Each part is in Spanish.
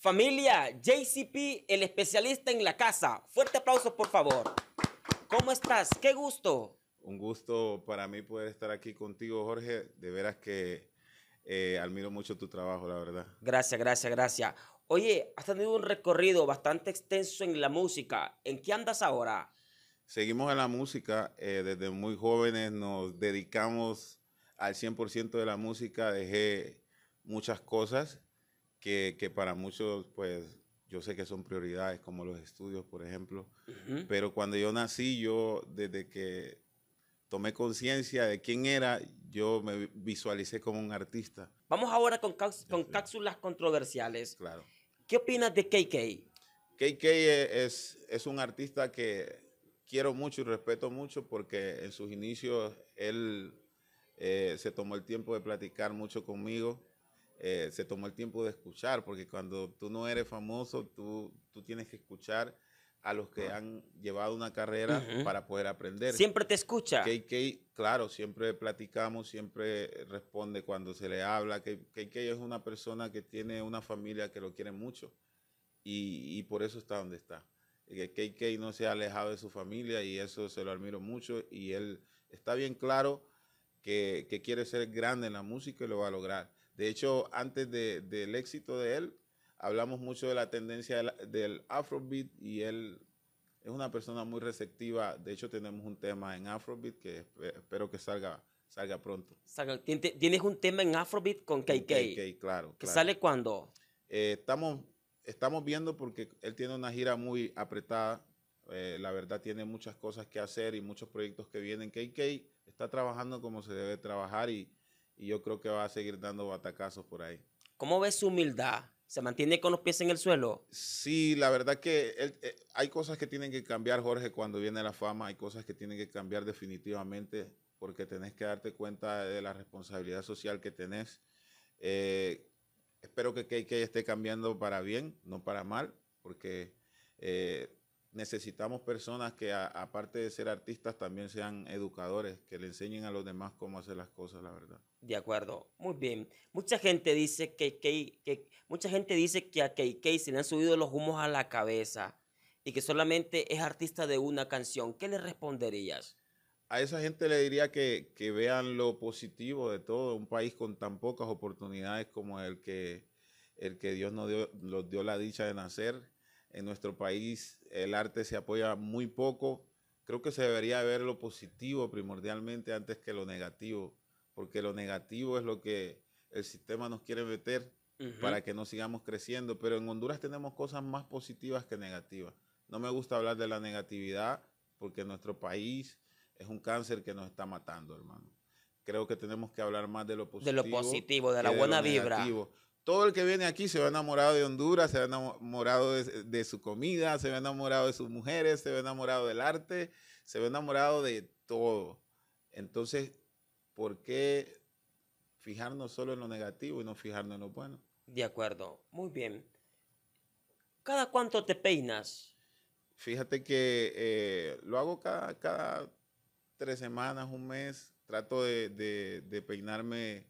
Familia, JCP, el especialista en la casa. Fuerte aplauso, por favor. ¿Cómo estás? Qué gusto. Un gusto para mí poder estar aquí contigo, Jorge. De veras que eh, admiro mucho tu trabajo, la verdad. Gracias, gracias, gracias. Oye, has tenido un recorrido bastante extenso en la música. ¿En qué andas ahora? Seguimos en la música. Eh, desde muy jóvenes nos dedicamos al 100% de la música. Dejé muchas cosas que, para muchos, pues yo sé que son prioridades, como los estudios, por ejemplo, pero cuando yo nací, yo desde que tomé conciencia de quién era, yo me visualicé como un artista. Vamos ahora con, con cápsulas controversiales. Claro. ¿Qué opinas de KK? KK es, es un artista que quiero mucho y respeto mucho porque en sus inicios él eh, se tomó el tiempo de platicar mucho conmigo eh, se tomó el tiempo de escuchar, porque cuando tú no eres famoso, tú, tú tienes que escuchar a los que ah. han llevado una carrera para poder aprender. Siempre te escucha. KK, claro, siempre platicamos, siempre responde cuando se le habla. KK es una persona que tiene una familia que lo quiere mucho y, y por eso está donde está. KK eh, no se ha alejado de su familia y eso se lo admiro mucho y él está bien claro que, que quiere ser grande en la música y lo va a lograr. De hecho, antes del éxito de él, hablamos mucho de la tendencia del, Afrobeat y él es una persona muy receptiva. De hecho, tenemos un tema en Afrobeat que espero que salga, salga pronto. Tienes un tema en Afrobeat con KK. KK, claro. ¿Que sale cuando? Eh, estamos, estamos viendo porque él tiene una gira muy apretada. Eh, la verdad tiene muchas cosas que hacer y muchos proyectos que vienen. KK está trabajando como se debe trabajar y y yo creo que va a seguir dando batacazos por ahí. ¿Cómo ves su humildad? ¿Se mantiene con los pies en el suelo? Sí, la verdad que eh, hay cosas que tienen que cambiar, Jorge, cuando viene la fama, hay cosas que tienen que cambiar definitivamente, porque tenés que darte cuenta de la responsabilidad social que tenés. Eh, espero que KK esté cambiando para bien, no para mal, porque eh, necesitamos personas que, aparte de ser artistas, también sean educadores, que le enseñen a los demás cómo hacer las cosas, la verdad. De acuerdo, muy bien. Mucha gente dice que, que, mucha gente dice que a KK se le han subido los humos a la cabeza y que solamente es artista de una canción. ¿Qué le responderías? a esa gente le diría que, que, vean lo positivo de todo, un país con tan pocas oportunidades como el que, el que Dios nos dio, dio la dicha de nacer. En nuestro país el arte se apoya muy poco. Creo que se debería ver lo positivo primordialmente antes que lo negativo, porque lo negativo es lo que el sistema nos quiere meter para que no sigamos creciendo. Pero en Honduras tenemos cosas más positivas que negativas. No me gusta hablar de la negatividad porque nuestro país es un cáncer que nos está matando, hermano. Creo que tenemos que hablar más de lo positivo. De lo positivo, de la buena vibra. Todo el que viene aquí se va enamorado de Honduras, se ve enamorado de, su comida, se ve enamorado de sus mujeres, se ve enamorado del arte, se ve enamorado de todo. Entonces, ¿por qué fijarnos solo en lo negativo y no fijarnos en lo bueno? De acuerdo, muy bien. ¿Cada cuánto te peinas? Fíjate que eh, lo hago cada, tres semanas, un mes. Trato de peinarme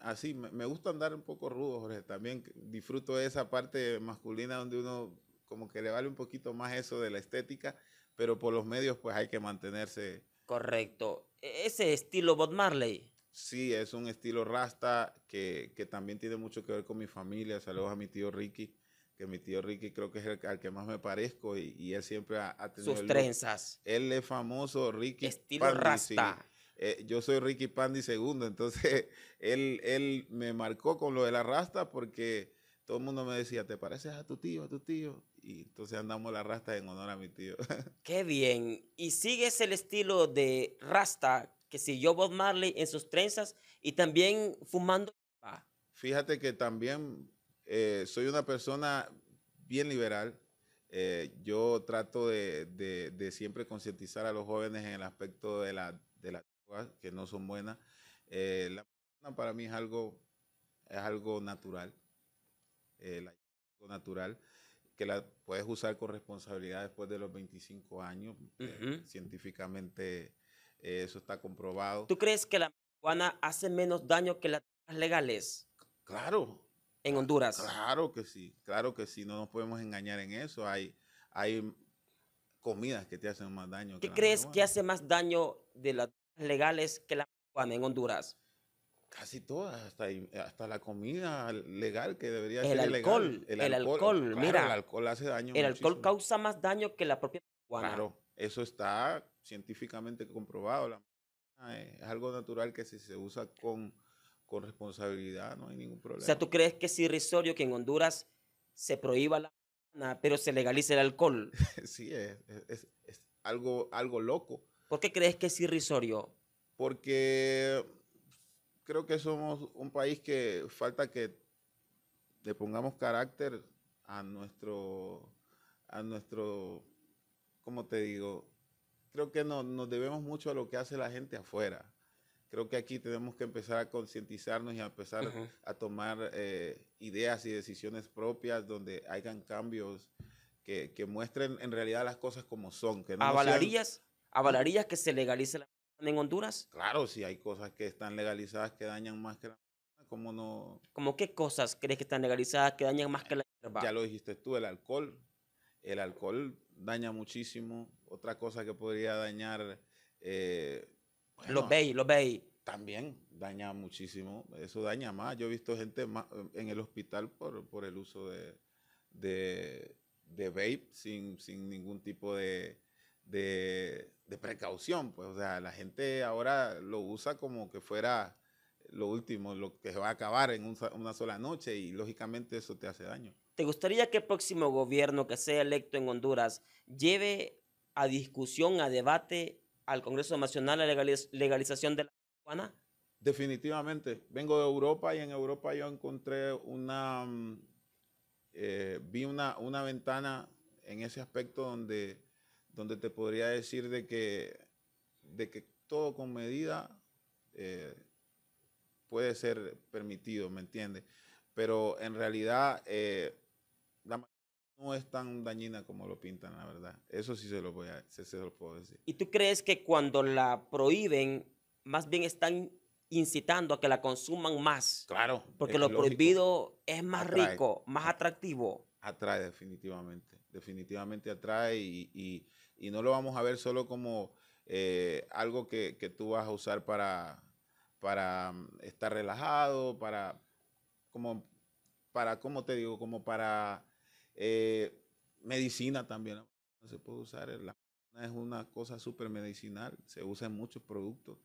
así, me gusta andar un poco rudo, Jorge. También disfruto de esa parte masculina donde uno como que le vale un poquito más eso de la estética, pero por los medios pues hay que mantenerse. Correcto. E, ese estilo Bob Marley. Sí, es un estilo rasta que, también tiene mucho que ver con mi familia. Saludos a mi tío Ricky, que mi tío Ricky creo que es el, al que más me parezco y, él siempre ha, tenido... Sus trenzas. Él es famoso, Ricky. Estilo rasta. Eh, yo soy Ricky Pandy II, entonces él, me marcó con lo de la rasta porque todo el mundo me decía, ¿te pareces a tu tío, a tu tío? Y entonces andamos la rasta en honor a mi tío. Qué bien. Y sigues el estilo de rasta que siguió Bob Marley en sus trenzas y también fumando. Ah. Fíjate que también eh, soy una persona bien liberal. Eh, yo trato de, siempre concientizar a los jóvenes en el aspecto de la que no son buenas. Eh, la para mí es algo, es algo natural. Eh, algo natural que la puedes usar con responsabilidad después de los 25 años. Eh, científicamente eso está comprobado. ¿Tú crees que la marihuana hace menos daño que las legales? Claro. En Honduras. Claro que sí, claro que sí. No nos podemos engañar en eso. Hay, hay comidas que te hacen más daño. ¿Qué que crees que hace más daño de la legales que la marihuana en Honduras? Casi todas, hasta, la comida legal que debería el ser alcohol, El, alcohol, mira. El alcohol hace daño. El alcohol causa más daño que la propia marijuana Claro, eso está científicamente comprobado. La es algo natural que si se usa con, responsabilidad no hay ningún problema. O sea, ¿tú crees que es irrisorio que en Honduras se prohíba la marihuana, pero se legalice el alcohol? sí, es, es, algo, algo loco ¿Por qué crees que es irrisorio? Porque creo que somos un país que falta que le pongamos carácter a nuestro, a nuestro, ¿cómo te digo? Creo que no, nos debemos mucho a lo que hace la gente afuera. Creo que aquí tenemos que empezar a concientizarnos y a empezar a tomar eh, ideas y decisiones propias donde hagan cambios que, muestren en realidad las cosas como son. Que ¿Avalarías que se legalice la en Honduras? Claro, si hay cosas que están legalizadas que dañan más que la ¿cómo no? ¿Cómo qué cosas crees que están legalizadas que dañan más que eh, la hierba? Ya lo dijiste tú, el alcohol. El alcohol daña muchísimo. Otra cosa que podría dañar... Eh, los veis, los veis. También daña muchísimo. Eso daña más. Yo he visto gente en el hospital por, el uso de, de, de vape sin ningún tipo de de, de, precaución, pues, o sea, la gente ahora lo usa como que fuera lo último, lo que se va a acabar en una sola noche y lógicamente eso te hace daño. ¿Te gustaría que el próximo gobierno que sea electo en Honduras lleve a discusión, a debate al Congreso Nacional la legalización de la marihuana? Definitivamente. Vengo de Europa y en Europa yo encontré una, mm, eh, vi una, una ventana en ese aspecto donde donde te podría decir de que, de que todo con medida eh, puede ser permitido, ¿me entiendes? Pero en realidad eh, la la no es tan dañina como lo pintan, la verdad. Eso sí se lo, voy a, puedo decir. ¿Y tú crees que cuando la prohíben, más bien están incitando a que la consuman más? Claro. Porque lo prohibido es más rico, más atractivo. Atrae definitivamente, definitivamente atrae y y no lo vamos a ver solo como eh, algo que, que, tú vas a usar para, para mm, estar relajado, para, como, para, ¿cómo te digo? Como para eh, medicina también. ¿no? Se puede usar, eh, la es una cosa súper medicinal, se usa en muchos productos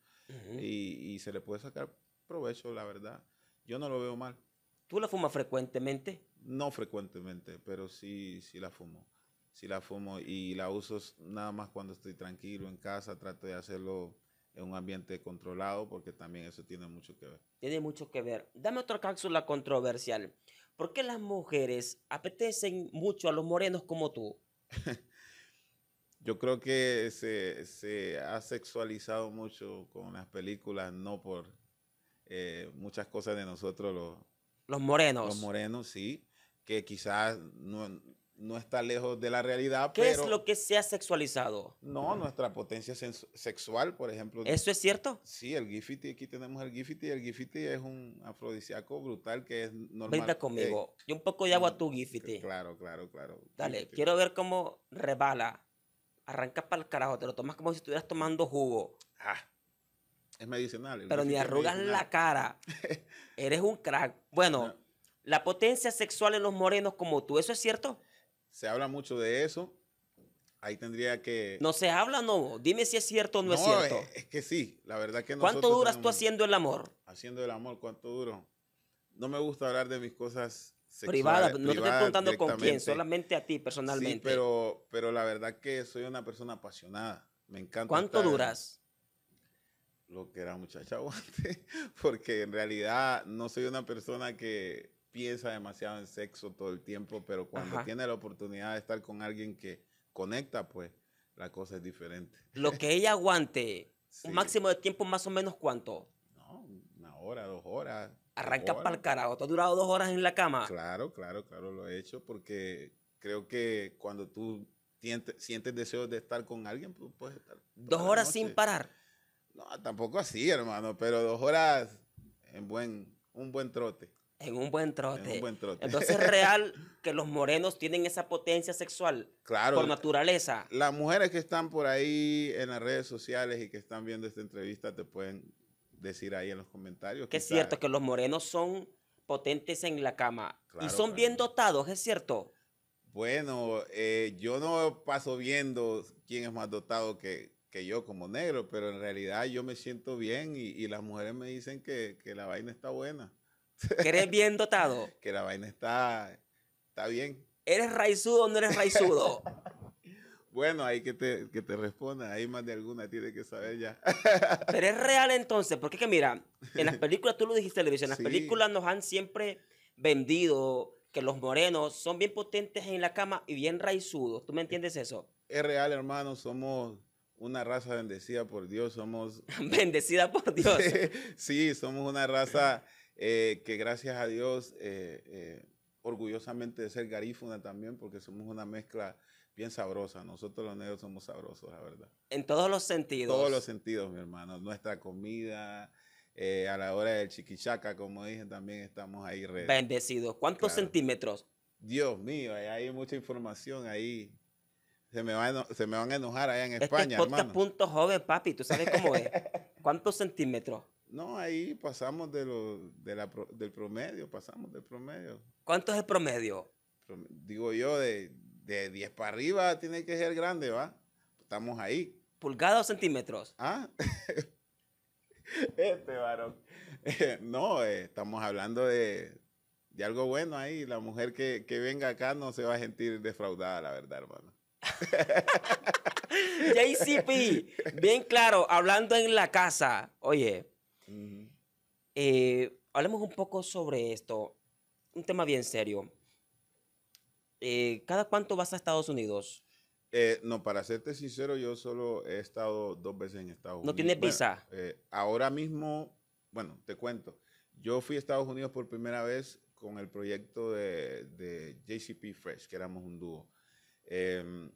y, se le puede sacar provecho, la verdad. Yo no lo veo mal. ¿Tú la fumas frecuentemente? No frecuentemente, pero sí, sí la fumo si la fumo y la uso nada más cuando estoy tranquilo en casa, trato de hacerlo en un ambiente controlado porque también eso tiene mucho que ver. Tiene mucho que ver. Dame otra cápsula controversial. ¿Por qué las mujeres apetecen mucho a los morenos como tú? Yo creo que se, ha sexualizado mucho con las películas, no por eh, muchas cosas de nosotros los... Los morenos. Los morenos, sí, que quizás no, no está lejos de la realidad. ¿Qué es lo que se ha sexualizado? No, nuestra potencia sexual, por ejemplo. ¿Eso es cierto? Sí, el gifiti aquí tenemos el gifiti El gifiti es un afrodisíaco brutal que es normal. Venga eh, conmigo. Yo un poco de agua mm, tu Claro, claro, claro. Dale, quiero ver cómo rebala. arranca para el carajo, te lo tomas como si estuvieras tomando jugo. Ah, es medicinal. pero ni arrugas la cara. Eres un crack. Bueno, la potencia sexual en los morenos como tú, ¿eso es cierto? Se habla mucho de eso. Ahí tendría que. No se habla, no. Dime si es cierto o no, es cierto. Eh, es, que sí, la verdad que no. ¿Cuánto duras tú haciendo el amor? Haciendo el amor, ¿cuánto duro? No me gusta hablar de mis cosas privadas Privadas, no te estoy contando con quién, solamente a ti personalmente. Sí, pero, pero la verdad que soy una persona apasionada. Me encanta. ¿Cuánto duras? Lo que era muchacha aguante, porque en realidad no soy una persona que piensa demasiado en sexo todo el tiempo, pero cuando tiene la oportunidad de estar con alguien que conecta, pues la cosa es diferente. Lo que ella aguante, un máximo de tiempo más o menos cuánto? No, una hora, dos horas. Arranca para el carajo, ¿tú has durado dos horas en la cama? Claro, claro, claro, lo he hecho porque creo que cuando tú sientes, deseos de estar con alguien, pues puedes estar. ¿Dos horas sin parar? No, tampoco así, hermano, pero dos horas en buen, un buen trote. En un buen trote. Entonces es real que los morenos tienen esa potencia sexual por naturaleza. Las mujeres que están por ahí en las redes sociales y que están viendo esta entrevista te pueden decir ahí en los comentarios. Que es cierto que los morenos son potentes en la cama y son bien dotados, es cierto. Bueno, eh, yo no paso viendo quién es más dotado que, yo como negro, pero en realidad yo me siento bien y, las mujeres me dicen que, que la vaina está buena que eres bien dotado. que la vaina está, está bien. ¿Eres raizudo o no eres raizudo? bueno, hay que te, que te responda, hay más de alguna tiene que saber ya. Pero es real entonces, porque que mira, en las películas, tú lo dijiste, televisión, en las películas nos han siempre vendido que los morenos son bien potentes en la cama y bien raizudos. ¿Tú me entiendes eso? Es real, hermano, somos una raza bendecida por Dios, somos... bendecida por Dios. sí, somos una raza... Eh, que gracias a Dios, eh, eh, orgullosamente de ser garífuna también, porque somos una mezcla bien sabrosa. Nosotros los negros somos sabrosos, la verdad. En todos los sentidos. Todos los sentidos, mi hermano. Nuestra comida, a la hora del chiquichaca, como dije, también estamos ahí. re. Bendecidos. ¿Cuántos centímetros? Dios mío, hay mucha información ahí. Se me, van a, enojar allá en este España, es punto joven, papi. ¿Tú sabes cómo es? ¿Cuántos centímetros? No, ahí pasamos de del promedio, pasamos del promedio. ¿Cuánto es el promedio? Digo yo, de, 10 para arriba tiene que ser grande, ¿va? Estamos ahí. ¿Pulgadas o centímetros? Ah, este varón. no, eh, estamos hablando de, algo bueno ahí. La mujer que, que venga acá no se va a sentir defraudada, la verdad, hermano. JCP, bien claro, hablando en la casa. Oye, eh, hablemos un poco sobre esto. Un tema bien serio. Eh, ¿Cada cuánto vas a Estados Unidos? Eh, no, para serte sincero, yo solo he estado dos veces en Estados Unidos. ¿No tienes visa? ahora mismo, bueno, te cuento. Yo fui a Estados Unidos por primera vez con el proyecto de, JCP Fresh, que éramos un dúo. Em,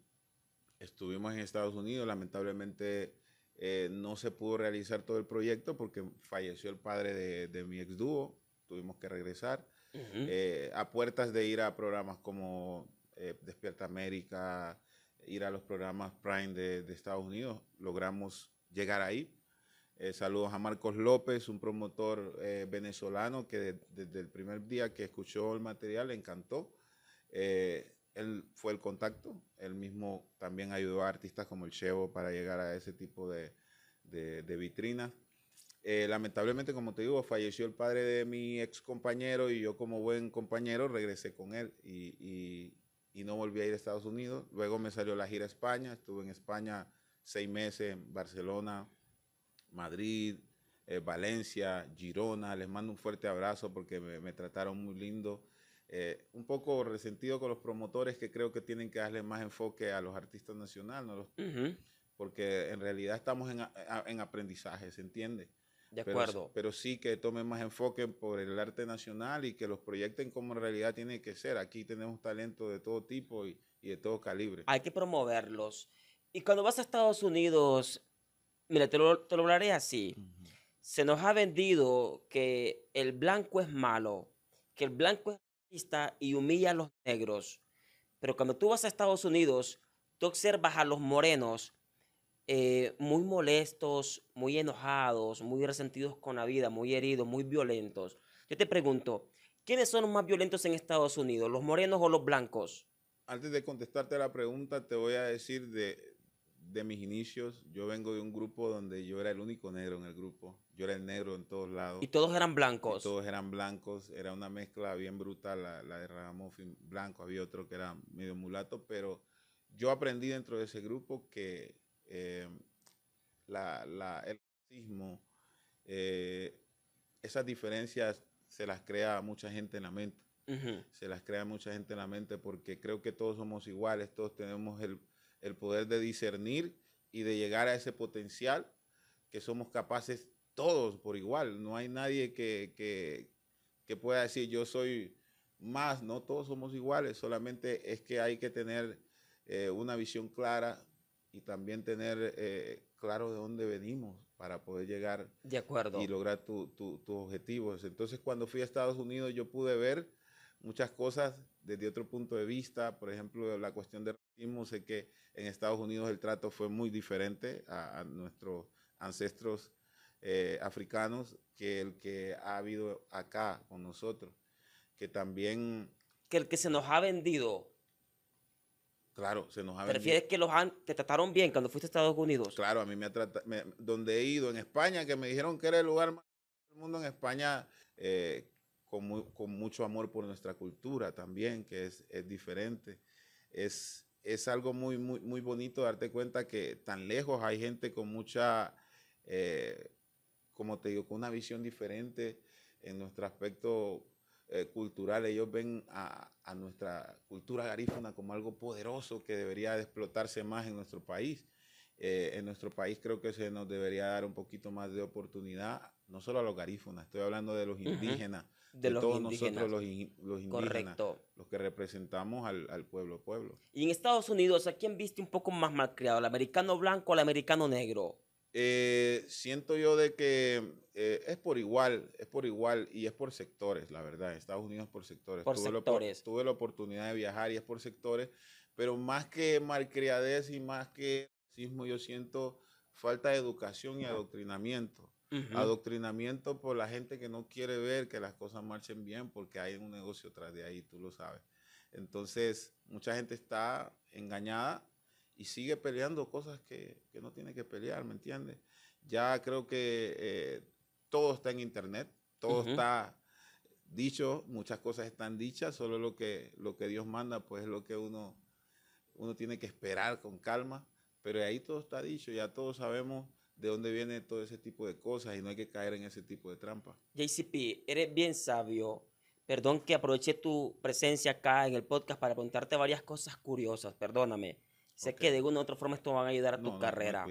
estuvimos en Estados Unidos, lamentablemente eh, no se pudo realizar todo el proyecto porque falleció el padre de, mi ex dúo, tuvimos que regresar. Eh, a puertas de ir a programas como eh, Despierta América, ir a los programas Prime de, de Estados Unidos, logramos llegar ahí. saludos a Marcos López, un promotor venezolano que desde el primer día que escuchó el material le encantó él fue el contacto, él mismo también ayudó a artistas como el Chevo para llegar a ese tipo de, de, vitrinas. Eh, lamentablemente, como te digo, falleció el padre de mi ex compañero y yo como buen compañero regresé con él y, no volví a ir a Estados Unidos. Luego me salió la gira a España, estuve en España seis meses, Barcelona, Madrid, eh, Valencia, Girona. Les mando un fuerte abrazo porque me trataron muy lindo. Eh, un poco resentido con los promotores que creo que tienen que darle más enfoque a los artistas nacionales, ¿no? los, porque en realidad estamos en, en, aprendizaje, ¿se entiende? De acuerdo. Pero, sí que tomen más enfoque por el arte nacional y que los proyecten como en realidad tiene que ser. Aquí tenemos talento de todo tipo y, y de todo calibre. Hay que promoverlos. Y cuando vas a Estados Unidos, mira, te lo, te lo hablaré así. Se nos ha vendido que el blanco es malo, que el blanco es y humilla a los negros. Pero cuando tú vas a Estados Unidos, tú observas a los morenos eh, muy molestos, muy enojados, muy resentidos con la vida, muy heridos, muy violentos. Yo te pregunto, ¿quiénes son los más violentos en Estados Unidos, los morenos o los blancos? Antes de contestarte la pregunta, te voy a decir de, de mis inicios, yo vengo de un grupo donde yo era el único negro en el grupo. Yo era el negro en todos lados. ¿Y todos eran blancos? todos eran blancos. Era una mezcla bien brutal, la, la de blanco. Había otro que era medio mulato, pero yo aprendí dentro de ese grupo que eh, el racismo, eh, esas diferencias se las crea mucha gente en la mente. Se las crea mucha gente en la mente porque creo que todos somos iguales, todos tenemos el el poder de discernir y de llegar a ese potencial que somos capaces todos por igual. No hay nadie que, que, pueda decir yo soy más, no todos somos iguales, solamente es que hay que tener eh, una visión clara y también tener eh, claro de dónde venimos para poder llegar de acuerdo. y lograr tus tu, objetivos. Entonces cuando fui a Estados Unidos yo pude ver muchas cosas desde otro punto de vista, por ejemplo, la cuestión del racismo, sé que en Estados Unidos el trato fue muy diferente a, nuestros ancestros eh, africanos que el que ha habido acá con nosotros, que también... Que el que se nos ha vendido. Claro, se nos ha vendido. ¿Te refieres que los te trataron bien cuando fuiste a Estados Unidos? Claro, a mí me ha tratado, donde he ido, en España, que me dijeron que era el lugar más del mundo, en España... Eh, con, mucho amor por nuestra cultura también, que es, diferente. Es, algo muy, muy, bonito darte cuenta que tan lejos hay gente con mucha, eh, como te digo, con una visión diferente en nuestro aspecto eh, cultural. Ellos ven a, nuestra cultura garífuna como algo poderoso que debería explotarse más en nuestro país. Eh, en nuestro país creo que se nos debería dar un poquito más de oportunidad, no solo a los garífonas, estoy hablando de los indígenas, de, todos nosotros los, los indígenas, los que representamos al, pueblo pueblo. Y en Estados Unidos, ¿a quién viste un poco más malcriado, al americano blanco o el americano negro? Eh, siento yo de que eh, es por igual, es por igual y es por sectores, la verdad. Estados Unidos es por sectores. Por tuve La, tuve la oportunidad de viajar y es por sectores, pero más que malcriadez y más que yo siento falta de educación y adoctrinamiento. Adoctrinamiento por la gente que no quiere ver que las cosas marchen bien porque hay un negocio tras de ahí, tú lo sabes. Entonces, mucha gente está engañada y sigue peleando cosas que, no tiene que pelear, ¿me entiendes? Ya creo que eh, todo está en internet, todo está dicho, muchas cosas están dichas, solo lo que, lo que Dios manda, pues es lo que uno, uno tiene que esperar con calma. Pero ahí todo está dicho, ya todos sabemos de dónde viene todo ese tipo de cosas y no hay que caer en ese tipo de trampas. JCP, eres bien sabio. Perdón que aproveché tu presencia acá en el podcast para preguntarte varias cosas curiosas, perdóname. Sé que de una u otra forma esto va a ayudar a tu carrera.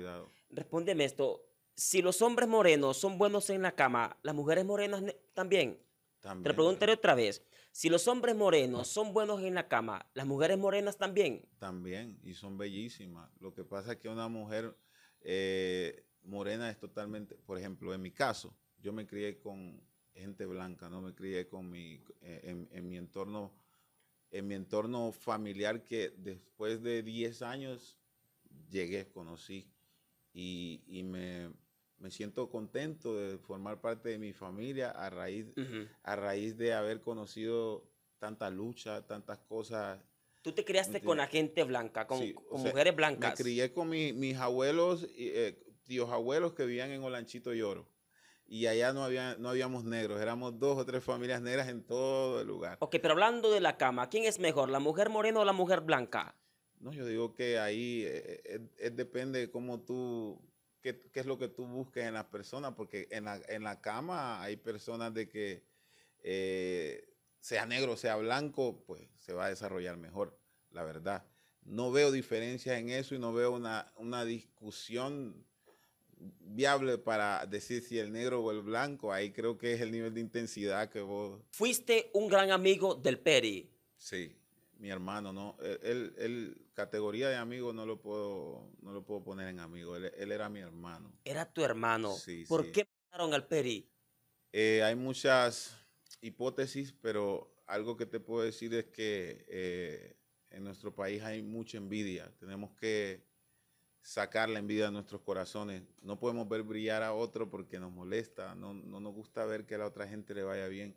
Respóndeme esto. Si los hombres morenos son buenos en la cama, ¿las mujeres morenas también? Te preguntaré otra vez. Si los hombres morenos son buenos en la cama, las mujeres morenas también. También, y son bellísimas. Lo que pasa es que una mujer eh, morena es totalmente, por ejemplo, en mi caso, yo me crié con gente blanca, no me crié con mi, eh, en, mi entorno, en mi entorno familiar que después de 10 años llegué, conocí y me me siento contento de formar parte de mi familia a raíz, a raíz de haber conocido tanta lucha, tantas cosas. Tú te criaste con la gente blanca, con, mujeres blancas. Me crié con mis abuelos, eh, tíos abuelos que vivían en Olanchito y Oro. Y allá no, había, no habíamos negros, éramos dos o tres familias negras en todo el lugar. Ok, pero hablando de la cama, ¿quién es mejor, la mujer morena o la mujer blanca? No, yo digo que ahí eh, eh, depende de cómo tú qué, es lo que tú buscas en las personas, porque en la, en la cama hay personas de que eh, sea negro, sea blanco, pues se va a desarrollar mejor, la verdad. No veo diferencias en eso y no veo una, una discusión viable para decir si el negro o el blanco. Ahí creo que es el nivel de intensidad que vos. Fuiste un gran amigo del Peri. Sí mi hermano, ¿no? Él, él, categoría de amigo no lo puedo, no lo puedo poner en amigo. Él, era mi hermano. Era tu hermano. ¿Por qué pasaron al Peri? Eh, hay muchas hipótesis, pero algo que te puedo decir es que eh, en nuestro país hay mucha envidia. Tenemos que sacar la envidia de nuestros corazones. No podemos ver brillar a otro porque nos molesta. No, no nos gusta ver que a la otra gente le vaya bien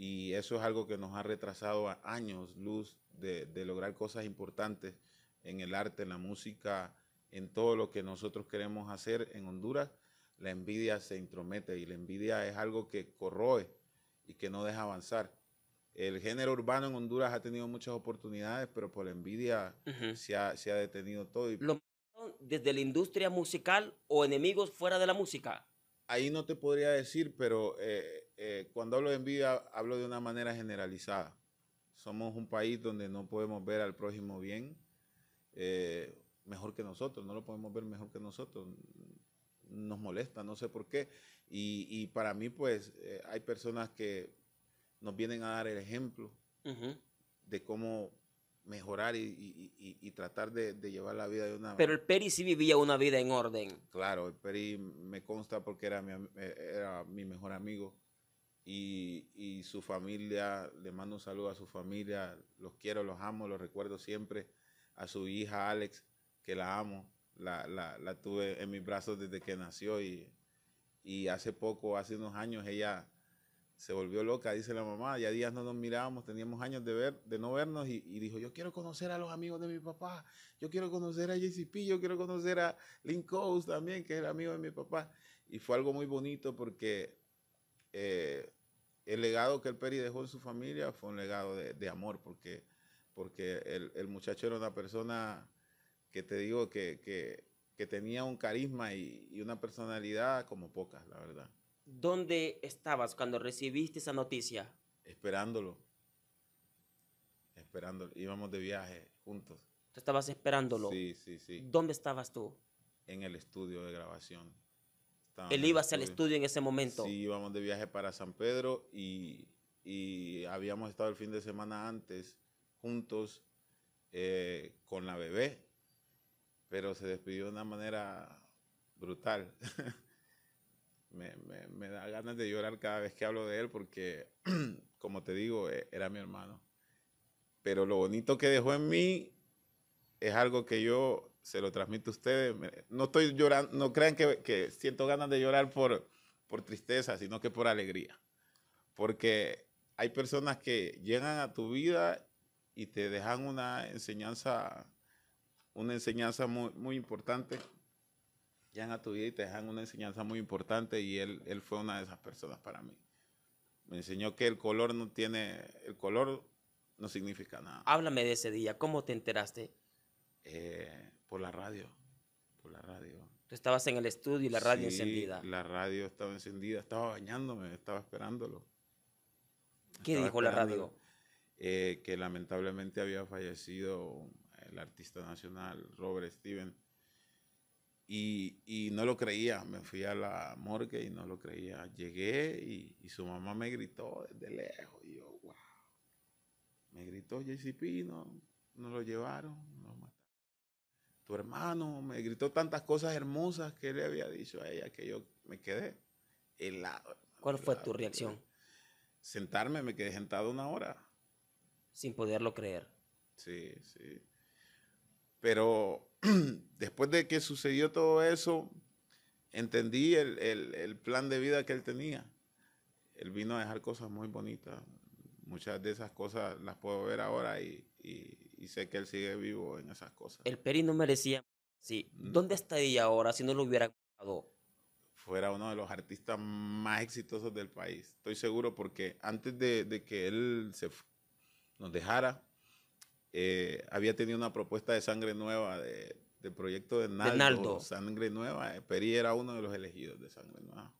y eso es algo que nos ha retrasado a años luz de, lograr cosas importantes en el arte, en la música, en todo lo que nosotros queremos hacer en Honduras, la envidia se intromete y la envidia es algo que corroe y que no deja avanzar. El género urbano en Honduras ha tenido muchas oportunidades, pero por la envidia se, ha, se, ha, detenido todo. Y... desde la industria musical o enemigos fuera de la música? Ahí no te podría decir, pero eh, eh, cuando hablo de envidia, hablo de una manera generalizada. Somos un país donde no podemos ver al prójimo bien, eh, mejor que nosotros, no lo podemos ver mejor que nosotros. Nos molesta, no sé por qué. Y, para mí, pues, eh, hay personas que nos vienen a dar el ejemplo de cómo mejorar y, tratar de, llevar la vida de una... Pero el Peri sí vivía una vida en orden. Claro, el Peri me consta porque era era mi mejor amigo y, su familia, le mando un saludo a su familia, los quiero, los amo, los recuerdo siempre, a su hija Alex, que la amo, la, tuve en mis brazos desde que nació y, y, hace poco, hace unos años, ella se volvió loca, dice la mamá, ya días no nos mirábamos, teníamos años de, ver, de no vernos y, dijo, yo quiero conocer a los amigos de mi papá, yo quiero conocer a JCP, yo quiero conocer a Link también, que es el amigo de mi papá. Y fue algo muy bonito porque... Eh, el legado que el Peri dejó en su familia fue un legado de, amor, porque, porque el, el, muchacho era una persona que te digo que, que, tenía un carisma y, y, una personalidad como pocas, la verdad. ¿Dónde estabas cuando recibiste esa noticia? Esperándolo. Esperándolo. Íbamos de viaje juntos. ¿Tú estabas esperándolo? Sí, sí, sí. ¿Dónde estabas tú? En el estudio de grabación. Él iba hacia el estudio en ese momento. Sí, íbamos de viaje para San Pedro y, habíamos estado el fin de semana antes juntos eh, con la bebé, pero se despidió de una manera brutal. me, me, da ganas de llorar cada vez que hablo de él porque, como te digo, e, era mi hermano. Pero lo bonito que dejó en mí es algo que yo se lo transmito a ustedes. No estoy llorando, no crean que, siento ganas de llorar por, por tristeza, sino que por alegría. Porque hay personas que llegan a tu vida y te dejan una enseñanza, una enseñanza muy, muy importante. Llegan a tu vida y te dejan una enseñanza muy importante y él, él fue una de esas personas para mí. Me enseñó que el color no tiene, el color no significa nada. Háblame de ese día, ¿cómo te enteraste? Eh, por la radio. Por la radio. Tú estabas en el estudio y la radio encendida. La radio estaba encendida, estaba bañándome, estaba esperándolo. ¿Qué dijo la radio? Eh, que lamentablemente había fallecido el artista nacional Robert Steven. Y, no lo creía, me fui a la morgue y no lo creía. Llegué y, su mamá me gritó desde lejos. Y yo, wow. Me gritó JC Pino, no lo llevaron, lo mataron hermano me gritó tantas cosas hermosas que le había dicho a ella que yo me quedé helado. ¿Cuál fue tu reacción? Sentarme, me quedé sentado una hora. Sin poderlo creer. Sí, sí. Pero después de que sucedió todo eso, entendí el, plan de vida que él tenía. Él vino a dejar cosas muy bonitas. Muchas de esas cosas las puedo ver ahora y y sé que él sigue vivo en esas cosas. El Peri no merecía. Sí. Mm. ¿Dónde estaría ahora si no lo hubiera ganado? Fuera uno de los artistas más exitosos del país. Estoy seguro porque antes de, que él se nos dejara, eh, había tenido una propuesta de sangre nueva de, proyecto de Naldo, Sangre Nueva. El eh, Peri era uno de los elegidos de Sangre Nueva.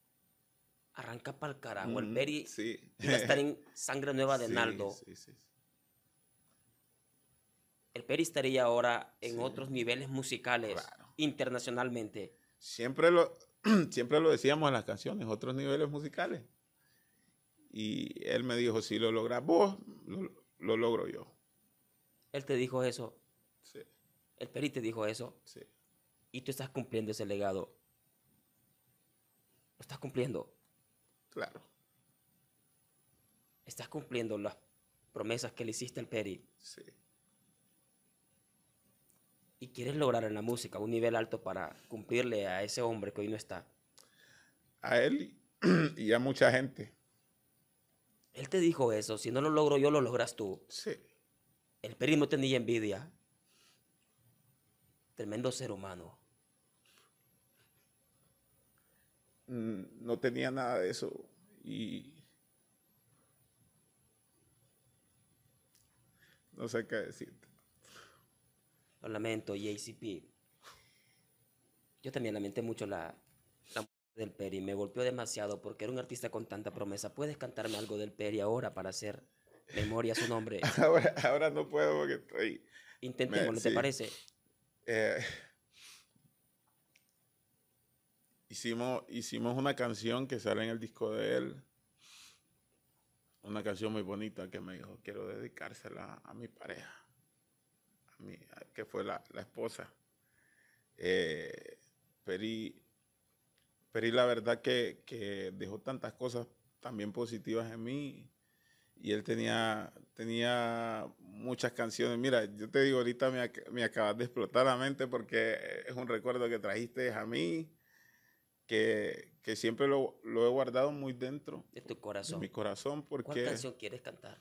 Arranca para el carajo. el Peri sí. iba a estar en Sangre Nueva de Naldo. Sí, sí, sí el Peri estaría ahora en otros niveles musicales internacionalmente. Siempre lo, siempre lo decíamos en las canciones, otros niveles musicales. Y él me dijo, si lo logras vos, lo, lo logro yo. Él te dijo eso. Sí. El Peri te dijo eso. Sí. Y tú estás cumpliendo ese legado. Lo estás cumpliendo. Claro. Estás cumpliendo las promesas que le hiciste al Peri. Sí y quieres lograr en la música un nivel alto para cumplirle a ese hombre que hoy no está? A él y a mucha gente. Él te dijo eso, si no lo logro yo, lo logras tú. Sí. El no tenía envidia. Tremendo ser humano. Mm, no tenía nada de eso. Y no sé qué decirte lo lamento, JCP. Yo también lamenté mucho la, muerte del Peri, me golpeó demasiado porque era un artista con tanta promesa. ¿Puedes cantarme algo del Peri ahora para hacer memoria a su nombre? ahora, no puedo porque estoy... Intentémoslo, ¿no ¿te parece? Eh, hicimos, hicimos una canción que sale en el disco de él una canción muy bonita que me dijo, quiero dedicársela a mi pareja que fue la, la esposa. Eh, Peri, la verdad que, que, dejó tantas cosas también positivas en mí. Y él tenía, tenía muchas canciones. Mira, yo te digo, ahorita me, me acabas de explotar la mente porque es un recuerdo que trajiste a mí. Que, que, siempre lo, lo, he guardado muy dentro. De tu corazón. mi corazón, porque... ¿Cuál canción quieres cantar?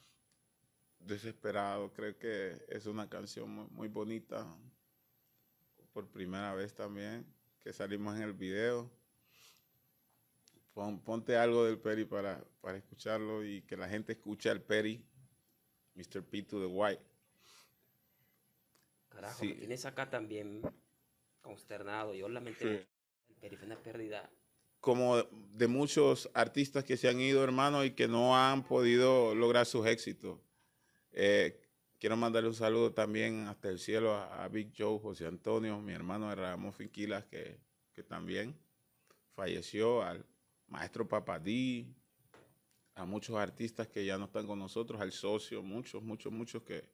Desesperado, creo que es una canción muy, bonita. Por primera vez también que salimos en el video. ponte algo del Peri para, para escucharlo y que la gente escuche al Peri, Mr. P to the White. Carajo, tienes acá también consternado. Yo lamenté el Peri fue una pérdida como de muchos artistas que se han ido, hermano, y que no han podido lograr sus éxitos. Eh, quiero mandarle un saludo también hasta el cielo a, Big Joe, José Antonio, mi hermano de Ramón Finquilas, que, también falleció, al maestro Papadí, a muchos artistas que ya no están con nosotros, al socio, muchos, muchos, muchos que,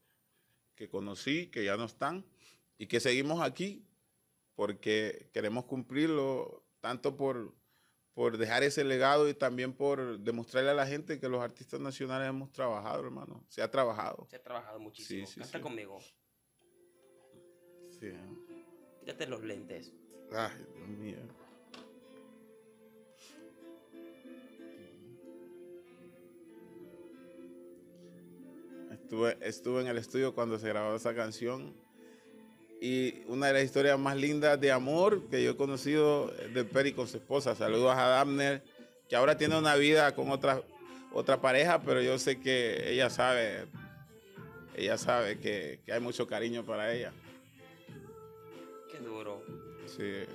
que conocí, que ya no están y que seguimos aquí porque queremos cumplirlo tanto por por dejar ese legado y también por demostrarle a la gente que los artistas nacionales hemos trabajado, hermano. Se ha trabajado. Se ha trabajado muchísimo. Canta conmigo. Sí. Quítate los lentes. Ay, Dios mío. Estuve, estuve en el estudio cuando se grabó esa canción y una de las historias más lindas de amor que yo he conocido de Peri con su esposa. Saludos a Damner, que ahora tiene una vida con otra, otra pareja, pero yo sé que ella sabe, ella sabe que, hay mucho cariño para ella. Qué duro. Sí.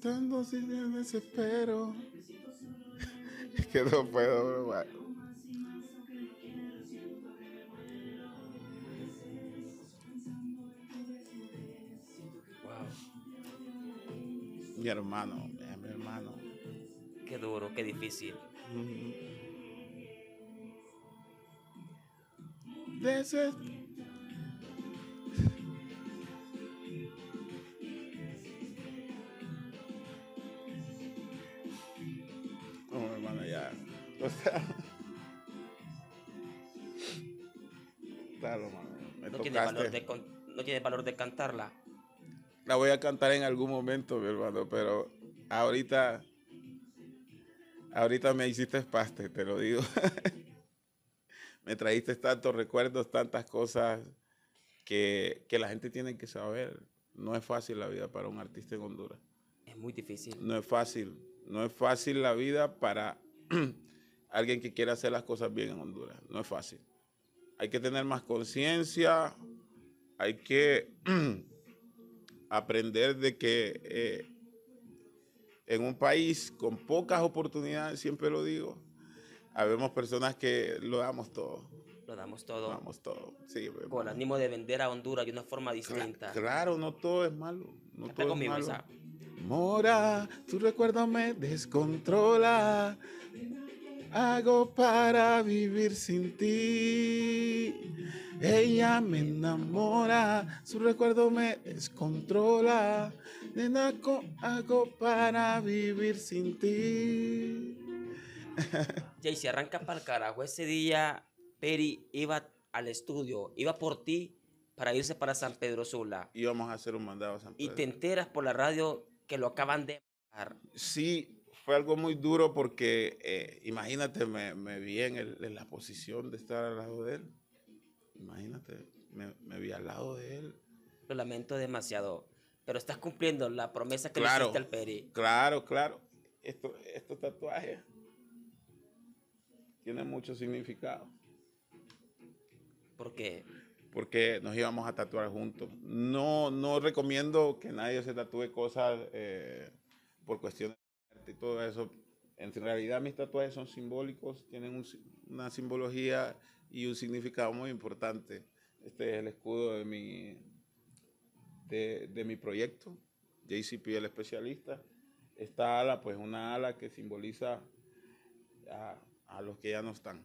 Tanto sin desespero. que no puedo, Mi hermano, mi hermano. Qué duro, qué difícil. hermano, ya. O Claro, hermano. no, tiene valor de, no tiene valor de cantarla. La voy a cantar en algún momento, mi hermano, pero ahorita, ahorita me hiciste paste, te lo digo. me trajiste tantos recuerdos, tantas cosas que, que la gente tiene que saber. No es fácil la vida para un artista en Honduras. Es muy difícil. No es fácil. No es fácil la vida para alguien que quiera hacer las cosas bien en Honduras. No es fácil. Hay que tener más conciencia, hay que aprender de que eh, en un país con pocas oportunidades, siempre lo digo, habemos personas que lo damos todo. Lo damos todo. Lo damos todo, sí. Pues, con ánimo de vender a Honduras de una forma distinta. Claro, no todo es malo. No todo Mora, tu recuerdo me descontrola hago para vivir sin ti? Ella me enamora, su recuerdo me descontrola. Nenaco hago para vivir sin ti? Jay, si arranca para el carajo, ese día Peri iba al estudio, iba por ti para irse para San Pedro Sula. Íbamos a hacer un mandado a San Pedro. Y te enteras por la radio que lo acaban de... Sí, fue algo muy duro porque, eh, imagínate, me, vi en, la posición de estar al lado de él. Imagínate, me, vi al lado de él. Lo lamento demasiado, pero estás cumpliendo la promesa que le hiciste al Peri. Claro, claro. Esto, estos tatuajes tienen mucho significado. ¿Por qué? Porque nos íbamos a tatuar juntos. No, no recomiendo que nadie se tatúe cosas eh, por cuestiones y todo eso. En realidad mis tatuajes son simbólicos, tienen una simbología y un significado muy importante. Este es el escudo de mi, de, mi proyecto, JCP el especialista. Esta ala, pues una ala que simboliza a, los que ya no están,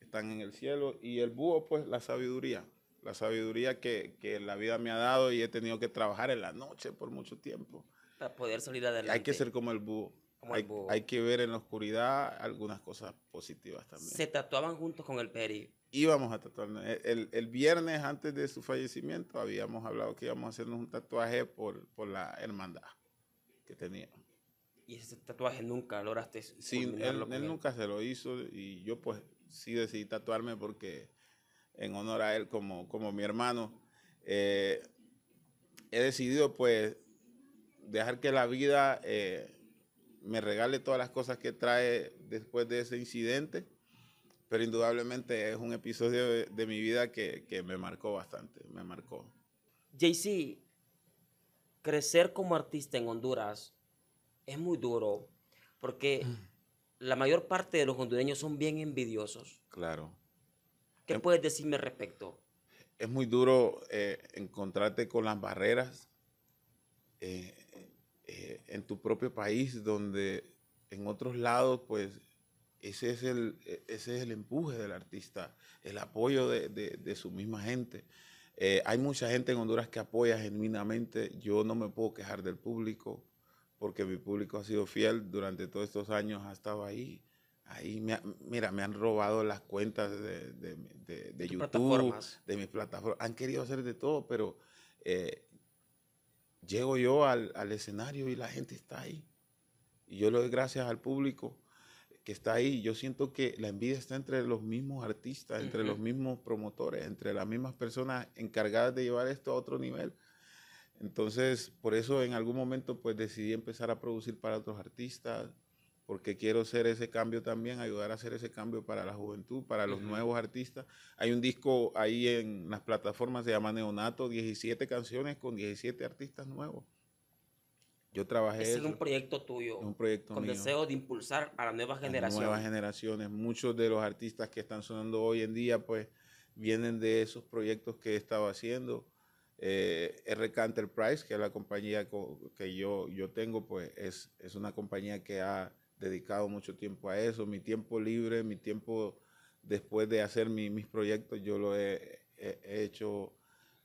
están en el cielo. Y el búho, pues la sabiduría, la sabiduría que la vida me ha dado y he tenido que trabajar en la noche por mucho tiempo poder salir adelante. Hay que ser como el búho. hay, que ver en la oscuridad algunas cosas positivas también. Se tatuaban juntos con el Peri íbamos a tatuarnos. El, viernes antes de su fallecimiento habíamos hablado que íbamos a hacernos un tatuaje por, por la hermandad que teníamos. ¿Y ese tatuaje nunca lograste? Sí, él, nunca se lo hizo y yo pues sí decidí tatuarme porque en honor a él como, como mi hermano, eh, he decidido pues dejar que la vida eh, me regale todas las cosas que trae después de ese incidente, pero indudablemente es un episodio de, mi vida que, me marcó bastante, me marcó. JC, crecer como artista en Honduras es muy duro, porque mm. la mayor parte de los hondureños son bien envidiosos. Claro. ¿Qué em, puedes decirme respecto? Es muy duro eh, encontrarte con las barreras. Eh, eh, en tu propio país, donde en otros lados, pues ese es el, e, ese es el empuje del artista, el apoyo de, de, de su misma gente. Eh, hay mucha gente en Honduras que apoya genuinamente. Yo no me puedo quejar del público, porque mi público ha sido fiel durante todos estos años, ha estado ahí. Ahí, me mira, me han robado las cuentas de, de, de, YouTube, de mis plataformas. Han querido hacer de todo, pero eh, llego yo al, al, escenario y la gente está ahí. Y yo le doy gracias al público que está ahí. Yo siento que la envidia está entre los mismos artistas, entre los mismos promotores, entre las mismas personas encargadas de llevar esto a otro nivel. Entonces, por eso en algún momento pues decidí empezar a producir para otros artistas, porque quiero hacer ese cambio también, ayudar a hacer ese cambio para la juventud, para los nuevos artistas. Hay un disco ahí en las plataformas, se llama Neonato, 17 canciones con 17 artistas nuevos. Yo trabajé. es un proyecto tuyo. un proyecto con deseo de impulsar a nuevas generaciones. Nuevas generaciones. Muchos de los artistas que están sonando hoy en día, pues, vienen de esos proyectos que he estado haciendo. Eh, RK Enterprise, que es la compañía que yo, yo tengo, pues, es, es una compañía que ha dedicado mucho tiempo a eso. Mi tiempo libre, mi tiempo después de hacer mis proyectos, yo lo he, hecho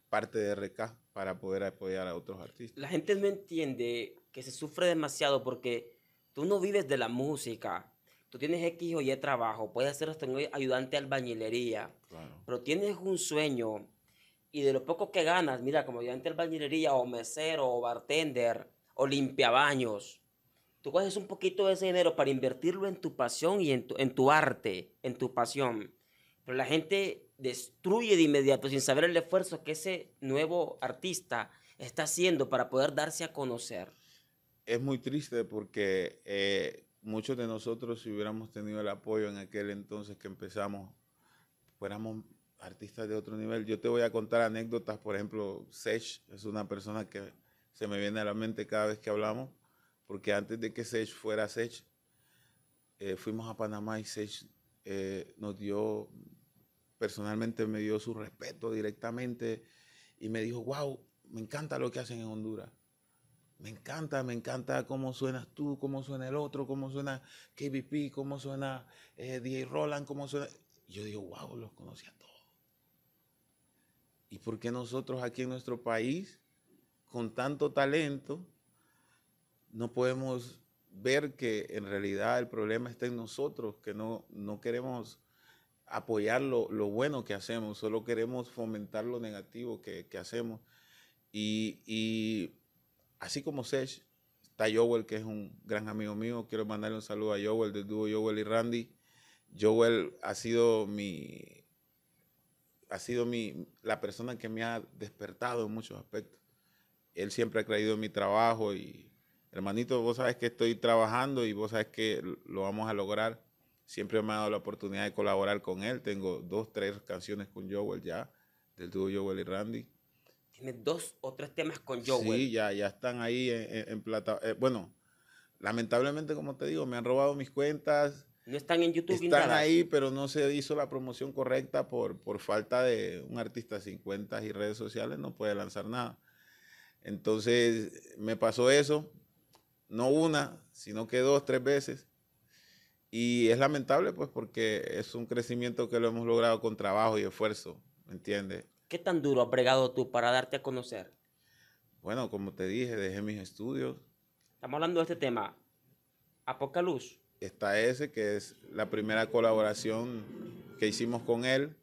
parte de RK para poder apoyar a otros artistas. La gente no entiende que se sufre demasiado porque tú no vives de la música. Tú tienes X o Y trabajo, puedes ser ayudante de albañilería, pero tienes un sueño y de lo poco que ganas, mira, como ayudante de albañilería o mesero o bartender o limpiabaños, tú coges un poquito de ese dinero para invertirlo en tu pasión y en tu, en tu arte, en tu pasión. Pero la gente destruye de inmediato sin saber el esfuerzo que ese nuevo artista está haciendo para poder darse a conocer. Es muy triste porque eh, muchos de nosotros, si hubiéramos tenido el apoyo en aquel entonces que empezamos, fuéramos artistas de otro nivel. Yo te voy a contar anécdotas, por ejemplo, Sech es una persona que se me viene a la mente cada vez que hablamos porque antes de que Sech fuera Sech, eh, fuimos a Panamá y Sech eh, nos dio, personalmente me dio su respeto directamente y me dijo, wow, me encanta lo que hacen en Honduras. Me encanta, me encanta cómo suenas tú, cómo suena el otro, cómo suena KBP, cómo suena eh, DJ Roland, cómo suena... Yo digo, wow, los conocí a todos. ¿Y por qué nosotros aquí en nuestro país, con tanto talento, no podemos ver que en realidad el problema está en nosotros, que no, no queremos apoyar lo, bueno que hacemos, solo queremos fomentar lo negativo que, que hacemos. Y, y, así como Sesh, está Joel, que es un gran amigo mío, quiero mandarle un saludo a Joel del dúo Joel y Randy. Joel ha sido mi ha sido mi, la persona que me ha despertado en muchos aspectos. Él siempre ha creído en mi trabajo y hermanito, vos sabes que estoy trabajando y vos sabes que lo vamos a lograr. Siempre me ha dado la oportunidad de colaborar con él. Tengo dos, tres canciones con Joel ya, del dúo Joel y Randy. tiene dos o tres temas con Joel. Sí, ya, ya están ahí en, plata. Eh, bueno, lamentablemente, como te digo, me han robado mis cuentas. No están en YouTube. Están ahí, pero no se hizo la promoción correcta por, por falta de un artista sin cuentas y redes sociales, no puede lanzar nada. Entonces me pasó eso, no una, sino que dos, tres veces. Y es lamentable, pues, porque es un crecimiento que lo hemos logrado con trabajo y esfuerzo, ¿me entiendes? ¿Qué tan duro has bregado tú para darte a conocer? Bueno, como te dije, dejé mis estudios. Estamos hablando de este tema. A poca luz. Está ese, que es la primera colaboración que hicimos con él.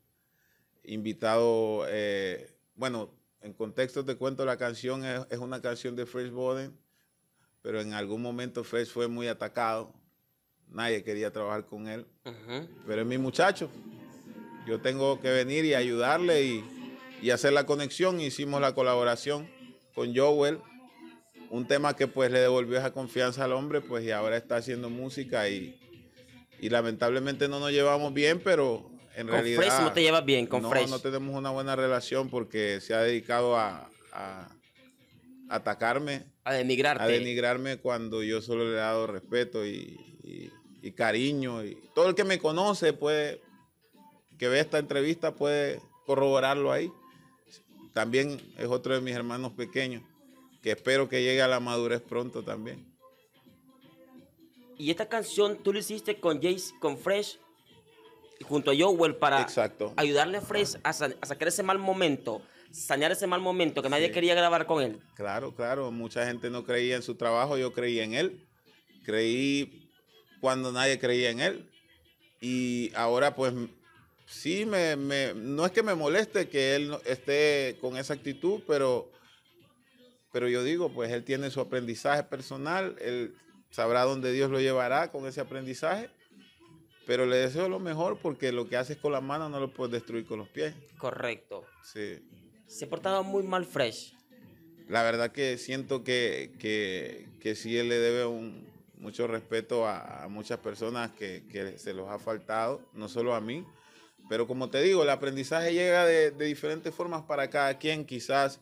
Invitado, eh, bueno, en contexto te cuento, la canción es, es una canción de Fresh Boden pero en algún momento Fresh fue muy atacado. Nadie quería trabajar con él. Pero es mi muchacho. Yo tengo que venir y ayudarle y, hacer la conexión. Hicimos la colaboración con Joel. Un tema que pues le devolvió esa confianza al hombre, pues y ahora está haciendo música y, y lamentablemente no nos llevamos bien, pero en con realidad... Fresh no te llevas bien, con no, No tenemos una buena relación porque se ha dedicado a atacarme. A denigrarte. A denigrarme cuando yo solo le he dado respeto y, cariño. Y todo el que me conoce puede, que ve esta entrevista puede corroborarlo ahí. También es otro de mis hermanos pequeños, que espero que llegue a la madurez pronto también. Y esta canción tú la hiciste con Jace, con Fresh, junto a Jowell para Exacto. ayudarle a Fresh a sacar ese mal momento sanear ese mal momento que nadie quería grabar con él. Claro, claro, mucha gente no creía en su trabajo, yo creía en él. Creí cuando nadie creía en él. Y ahora pues sí, me, no es que me moleste que él esté con esa actitud, pero, pero yo digo, pues él tiene su aprendizaje personal, él sabrá dónde Dios lo llevará con ese aprendizaje. Pero le deseo lo mejor porque lo que haces con la mano no lo puedes destruir con los pies. Correcto. Sí. Se portaba muy mal Fresh. La verdad que siento que, que, que sí él le debe un, mucho respeto a, muchas personas que, que, se los ha faltado, no solo a mí. Pero como te digo, el aprendizaje llega de, diferentes formas para cada quien. Quizás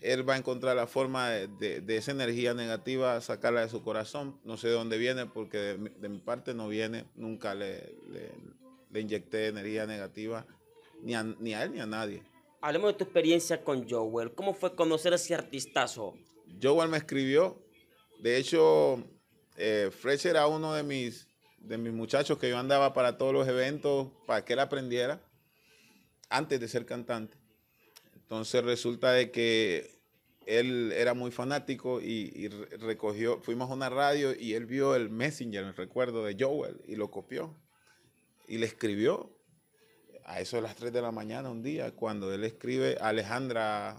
él va a encontrar la forma de, esa energía negativa, sacarla de su corazón. No sé de dónde viene, porque de, mi parte no viene. Nunca le, le, inyecté energía negativa, ni ni a, él ni a nadie hablemos de tu experiencia con Joel. ¿Cómo fue conocer a ese artistazo? Joel me escribió. De hecho, eh, Fresh era uno de mis, de mis muchachos que yo andaba para todos los eventos, para que él aprendiera, antes de ser cantante. Entonces resulta de que él era muy fanático y, recogió, fuimos a una radio y él vio el Messenger, el recuerdo, de Joel y lo copió y le escribió a eso de las 3 de la mañana un día, cuando él escribe a Alejandra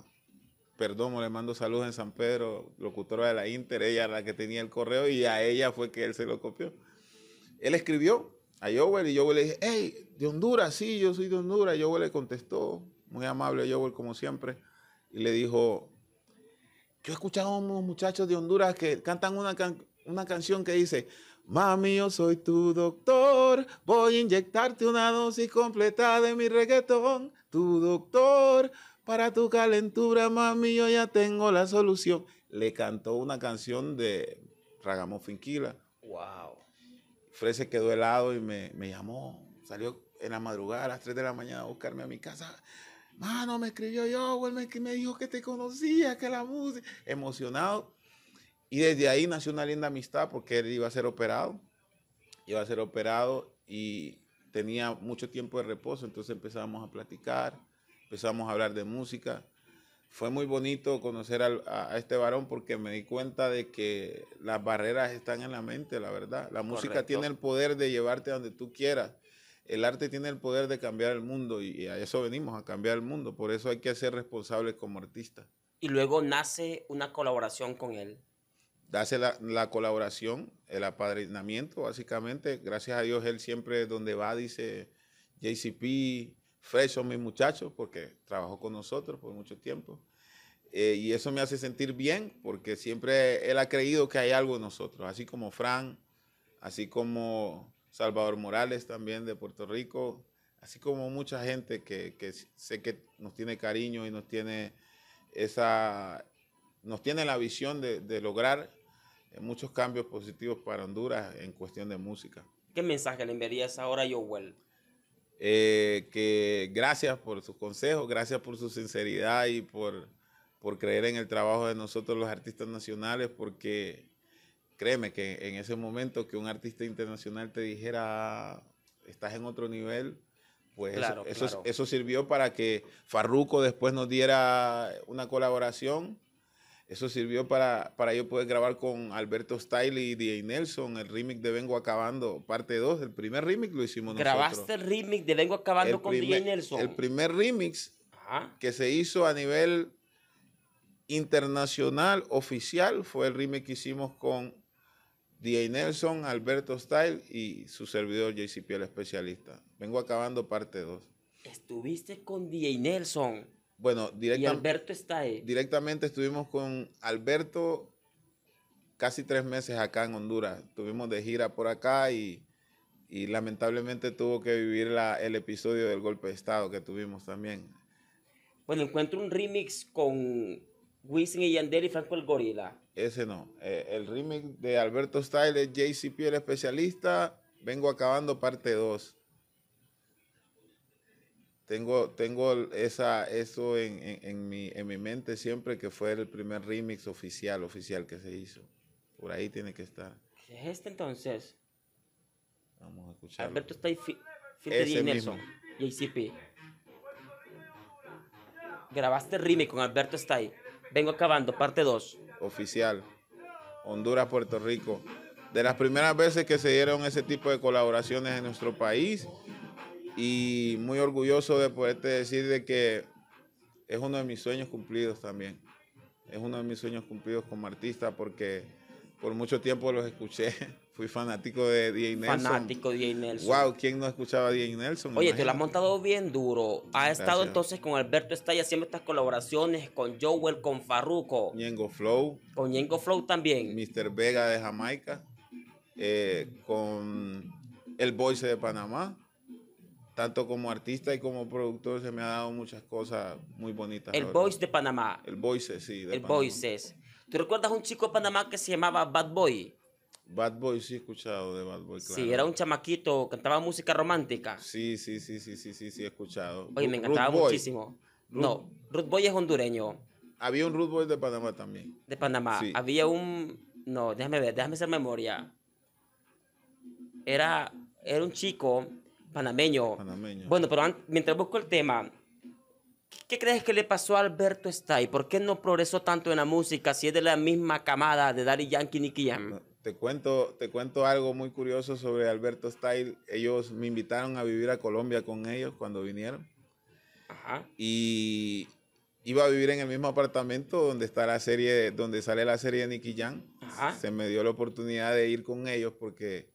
perdón, le mando saludos en San Pedro, locutora de la Inter, ella era la que tenía el correo y a ella fue que él se lo copió. Él escribió a Joel y Joel le dije, hey, de Honduras, sí, yo soy de Honduras. Joel le contestó, muy amable Joel como siempre, y le dijo, yo he escuchado a unos muchachos de Honduras que cantan una, una canción que dice, Mami, yo soy tu doctor. Voy a inyectarte una dosis completa de mi reggaetón. Tu doctor. Para tu calentura, mami, yo ya tengo la solución. Le cantó una canción de Ragamuffin Finquila. Wow. Fred se quedó helado y me, llamó. Salió en la madrugada a las 3 de la mañana a buscarme a mi casa. Mano, me escribió yo, me dijo que te conocía, que la música. Emocionado y desde ahí nació una linda amistad porque él iba a ser operado, iba a ser operado y tenía mucho tiempo de reposo, entonces empezamos a platicar, empezamos a hablar de música. Fue muy bonito conocer a, este varón porque me di cuenta de que las barreras están en la mente, la verdad. La música tiene el poder de llevarte donde tú quieras. El arte tiene el poder de cambiar el mundo y a eso venimos, a cambiar el mundo. Por eso hay que ser responsables como artistas. Y luego nace una colaboración con él dase la, colaboración, el apadrinamiento, básicamente. Gracias a Dios, él siempre donde va dice JCP, Fresh son mis muchachos, porque trabajó con nosotros por mucho tiempo. Eh, y eso me hace sentir bien, porque siempre él ha creído que hay algo en nosotros, así como Fran, así como Salvador Morales también de Puerto Rico, así como mucha gente que, sé que nos tiene cariño y nos tiene esa, nos tiene la visión de lograr eh, muchos cambios positivos para Honduras en cuestión de música. ¿Qué mensaje le enviarías ahora a Joel? Eh, que gracias por sus consejos, gracias por su sinceridad y por, por creer en el trabajo de nosotros los artistas nacionales, porque créeme que en ese momento que un artista internacional te dijera, ah, estás en otro nivel, pues eso, eso, eso, sirvió para que Farruco después nos diera una colaboración eso sirvió para, para yo poder grabar con Alberto Style y DJ Nelson el remake de Vengo Acabando, parte 2. El primer remake lo hicimos nosotros. ¿Grabaste el remake de Vengo Acabando con DJ Nelson? El primer remix que se hizo a nivel internacional oficial fue el remake que hicimos con DJ Nelson, Alberto Style y su servidor JCP, el especialista. Vengo Acabando, parte 2. Estuviste con DJ Nelson. Bueno, Alberto está Directamente estuvimos con Alberto casi tres meses acá en Honduras. Tuvimos de gira por acá y, y lamentablemente tuvo que vivir el episodio del golpe de Estado que tuvimos también. Bueno, encuentro un remix con Wisin y Yandel y Franco el Gorila. Ese no. Eh, el remix de Alberto Style es JCP el especialista. Vengo acabando parte 2. Tengo, tengo esa, eso en, en, mi, en mi mente siempre que fue el primer remix oficial, oficial que se hizo. Por ahí tiene que estar. ¿Qué es este entonces? Vamos a escuchar. Alberto está ahí, Fitty Nelson, JCP. Grabaste remix con Alberto Stay. Vengo acabando, parte 2. Oficial. Honduras, Puerto Rico. De las primeras veces que se dieron ese tipo de colaboraciones en nuestro país y muy orgulloso de poderte decir de que es uno de mis sueños cumplidos también. Es uno de mis sueños cumplidos como artista porque por mucho tiempo los escuché. Fui fanático de DJ Nelson. Fanático de DJ Nelson. Wow, ¿quién no escuchaba a DJ Nelson? Oye, te lo has montado bien duro. ha estado entonces con Alberto Estalla haciendo estas colaboraciones con Joel, con Farruko. Ñengo Flow. Con Ñengo Flow también. Mr. Vega de Jamaica. Eh, con El Voice de Panamá tanto como artista y como productor se me ha dado muchas cosas muy bonitas. El Voice de Panamá. El Voice, sí. el Boys ¿Tú recuerdas un chico de Panamá que se llamaba Bad Boy? Bad Boy, sí he escuchado de Bad Boy, claro. Sí, era un chamaquito, cantaba música romántica. Sí, sí, sí, sí, sí, sí, sí, he escuchado. Oye, me encantaba muchísimo. No, Ruth Boy es hondureño. Había un Ruth Boy de Panamá también. De Panamá. Había un... No, déjame ver, déjame hacer memoria. Era, era un chico Panameño. Bueno, pero mientras busco el tema, ¿qué crees que le pasó a Alberto Style? ¿Por qué no progresó tanto en la música si es de la misma camada de Daddy Yankee y Nicky Jam? Te cuento, te cuento algo muy curioso sobre Alberto Style. Ellos me invitaron a vivir a Colombia con ellos cuando vinieron. Y iba a vivir en el mismo apartamento donde está la serie, donde sale la serie de Nicky Jam. Se me dio la oportunidad de ir con ellos porque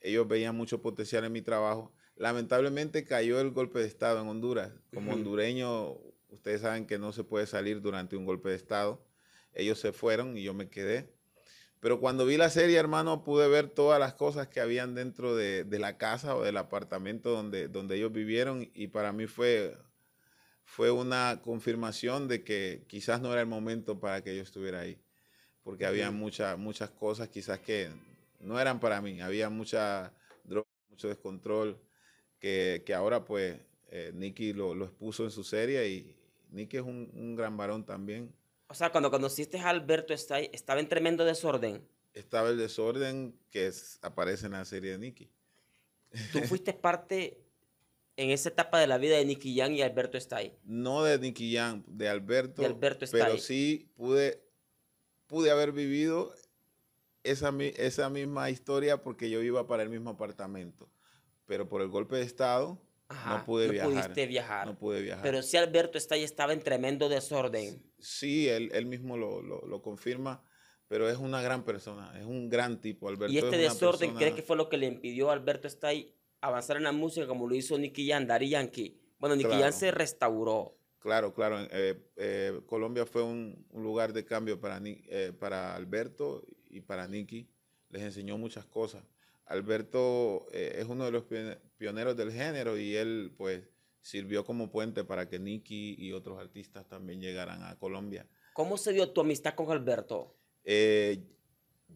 ellos veían mucho potencial en mi trabajo. Lamentablemente cayó el golpe de Estado en Honduras. Como hondureño, ustedes saben que no se puede salir durante un golpe de Estado. Ellos se fueron y yo me quedé. Pero cuando vi la serie, hermano, pude ver todas las cosas que habían dentro de, la casa o del apartamento donde, donde ellos vivieron y para mí fue, fue una confirmación de que quizás no era el momento para que yo estuviera ahí. Porque había muchas muchas cosas quizás que no eran para mí. Había mucha droga, mucho descontrol que, ahora pues eh, Nicky lo, expuso en su serie y Nicky es un, gran varón también. O sea, cuando conociste a Alberto Stay, estaba en tremendo desorden. Estaba el desorden que aparece en la serie de Nicky. Tú fuiste parte en esa etapa de la vida de Nicky Young y Alberto Stay. No de Nicky Young, de Alberto. Alberto Stay. Pero sí pude, pude haber vivido esa, esa misma historia porque yo iba para el mismo apartamento pero por el golpe de Estado no pude viajar. No pude viajar. Pero si Alberto está estaba en tremendo desorden. Sí, él, mismo lo, confirma, pero es una gran persona, es un gran tipo. Alberto ¿Y este desorden crees que fue lo que le impidió a Alberto Stay avanzar en la música como lo hizo Nicky Yan, Dari Yankee? Bueno, Nicky Yan se restauró. Claro, claro. Eh, eh, Colombia fue un, lugar de cambio para, eh, para Alberto y para Nicky. Les enseñó muchas cosas Alberto eh, es uno de los pioneros del género y él pues sirvió como puente para que Nicky y otros artistas también llegaran a Colombia. ¿Cómo se dio tu amistad con Alberto? Eh,